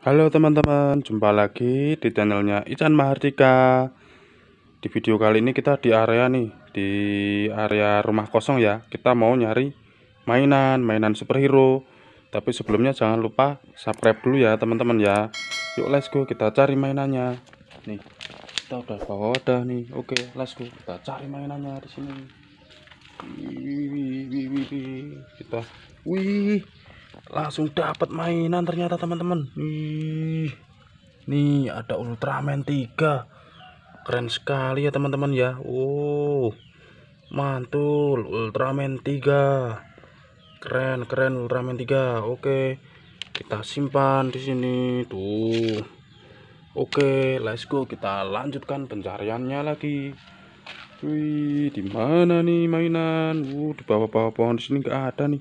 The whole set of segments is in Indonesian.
Halo teman-teman, jumpa lagi di channelnya Ican Mahardika Di video kali ini kita di area nih, di area rumah kosong ya Kita mau nyari mainan, mainan superhero Tapi sebelumnya jangan lupa subscribe dulu ya teman-teman ya Yuk let's go, kita cari mainannya Nih, kita udah bawa wadah nih Oke, let's go, kita cari mainannya di sini Wih, wih, wih, wih, wih. Kita, wih langsung dapat mainan ternyata teman-teman nih nih ada Ultraman 3 keren sekali ya teman-teman ya Oh mantul Ultraman 3 keren keren Ultraman 3 oke kita simpan di sini tuh oke let's go kita lanjutkan pencariannya lagi Wih, di mana nih mainan? Uh, di bawah-bawah pohon di sini nggak ada nih.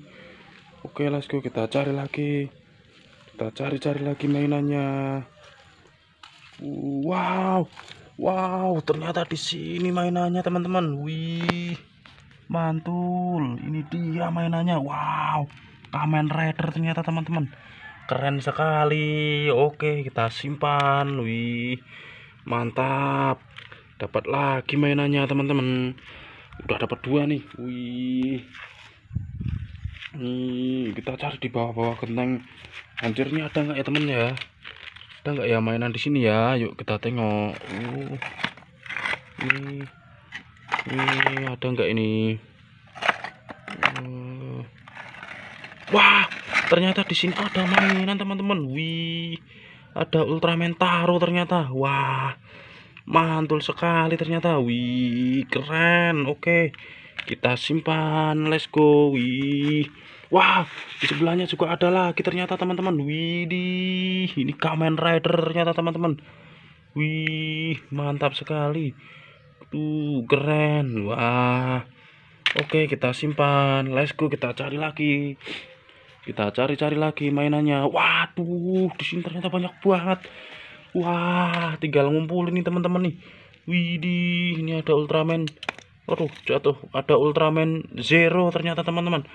Oke, okay, let's go. Kita cari lagi. Kita cari-cari lagi mainannya. Wow. Wow, ternyata di sini mainannya, teman-teman. Wih. Mantul. Ini dia mainannya. Wow. Kamen Rider ternyata, teman-teman. Keren sekali. Oke, okay, kita simpan. Wih. Mantap. Dapat lagi mainannya, teman-teman. Udah dapat dua nih. Wih. Nih, hmm, kita cari di bawah-bawah genteng. Anjir ada nggak ya temen ya? Ada nggak ya mainan di sini ya? Yuk kita tengok. Uh, ini, ini ada nggak ini? Uh, wah, ternyata di sini ada mainan teman-teman. Wih, ada Ultraman Taro ternyata. Wah, mantul sekali ternyata. Wih, keren. Oke. Okay kita simpan let's go wih wah di sebelahnya juga ada lagi ternyata teman-teman widih ini Kamen Rider ternyata teman-teman wih mantap sekali tuh keren wah oke kita simpan let's go kita cari lagi kita cari-cari lagi mainannya waduh di sini ternyata banyak banget wah tinggal ngumpul ini teman-teman nih widih ini ada Ultraman Aduh, jatuh. Ada Ultraman Zero ternyata teman-teman.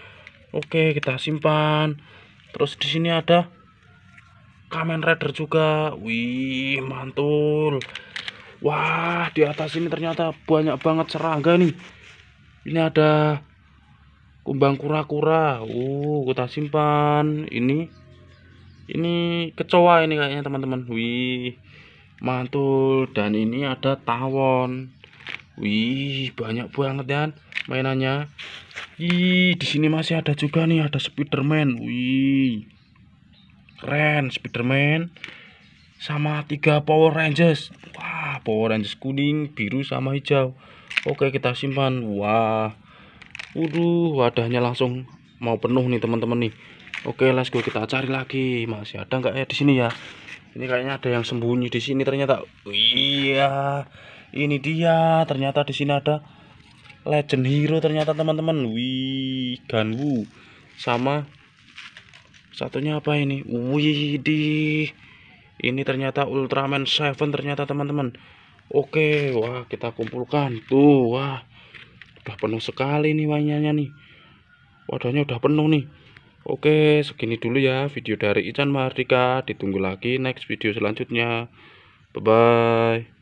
Oke, kita simpan. Terus di sini ada Kamen Rider juga. Wih, mantul. Wah, di atas ini ternyata banyak banget serangga nih. Ini ada kumbang kura-kura. Uh, kita simpan. Ini ini kecoa ini kayaknya teman-teman. Wih, mantul. Dan ini ada tawon. Wih, banyak banget dan mainannya. Ih, di sini masih ada juga nih, ada Spiderman. Wih. Keren Spiderman sama tiga Power Rangers. Wah, Power Rangers kuning, biru sama hijau. Oke, kita simpan. Wah. Waduh, wadahnya langsung mau penuh nih teman-teman nih. Oke, let's go kita cari lagi. Masih ada nggak ya di sini ya? Ini kayaknya ada yang sembunyi di sini ternyata. Iya ini dia ternyata di sini ada legend hero ternyata teman-teman wih Ganwu sama satunya apa ini wih di ini ternyata Ultraman 7 ternyata teman-teman oke wah kita kumpulkan tuh wah udah penuh sekali nih wanyanya nih wadahnya udah penuh nih Oke, segini dulu ya video dari Ican Mardika. Ditunggu lagi next video selanjutnya. Bye-bye.